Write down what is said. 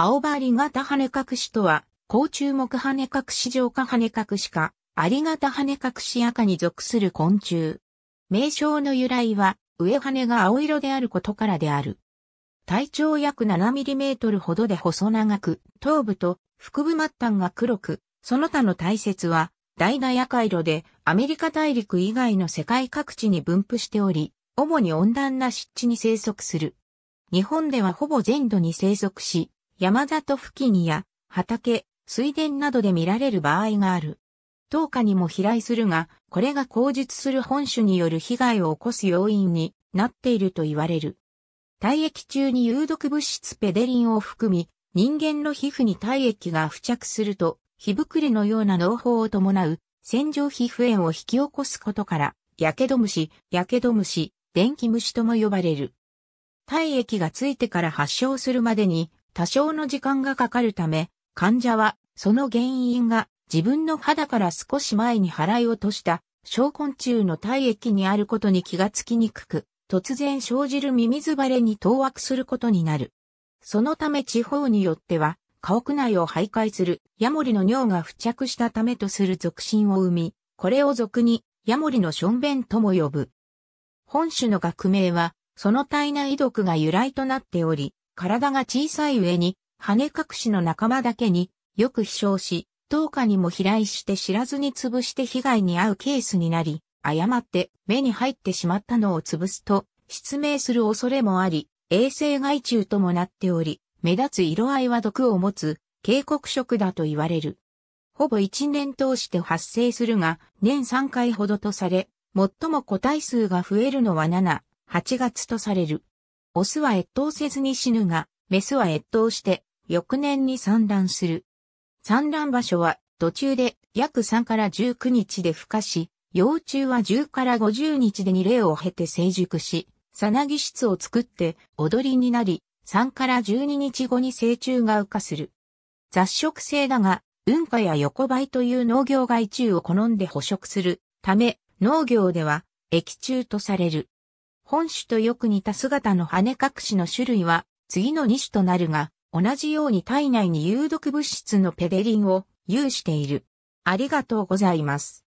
青葉ありがた羽隠しとは、高注目羽隠し上下羽隠しか、ありがた羽隠し赤に属する昆虫。名称の由来は、上羽が青色であることからである。体長約7トルほどで細長く、頭部と腹部末端が黒く、その他の体節は、大々赤色で、アメリカ大陸以外の世界各地に分布しており、主に温暖な湿地に生息する。日本ではほぼ全土に生息し、山里付近や畑、水田などで見られる場合がある。当下にも飛来するが、これが口述する本種による被害を起こす要因になっていると言われる。体液中に有毒物質ペデリンを含み、人間の皮膚に体液が付着すると、皮ぶくれのような濃法を伴う、洗浄皮膚炎を引き起こすことから、やけど虫、やけど虫、電気虫とも呼ばれる。体液がついてから発症するまでに、多少の時間がかかるため、患者はその原因が自分の肌から少し前に払い落とした小昆虫の体液にあることに気がつきにくく、突然生じるミミズバレに当惑することになる。そのため地方によっては、家屋内を徘徊するヤモリの尿が付着したためとする俗心を生み、これを俗にヤモリのしょとも呼ぶ。本種の学名は、その体内毒が由来となっており、体が小さい上に、羽隠しの仲間だけによく飛翔し、10日にも飛来して知らずに潰して被害に遭うケースになり、誤って目に入ってしまったのを潰すと、失明する恐れもあり、衛星害虫ともなっており、目立つ色合いは毒を持つ、警告色だと言われる。ほぼ1年通して発生するが、年3回ほどとされ、最も個体数が増えるのは7、8月とされる。オスは越冬せずに死ぬが、メスは越冬して、翌年に産卵する。産卵場所は、途中で約3から19日で孵化し、幼虫は10から50日で2例を経て成熟し、さなぎ室を作って踊りになり、3から12日後に成虫が羽化する。雑食性だが、運化や横ばいという農業害虫を好んで捕食するため、農業では、液虫とされる。本種とよく似た姿の羽隠しの種類は次の2種となるが、同じように体内に有毒物質のペデリンを有している。ありがとうございます。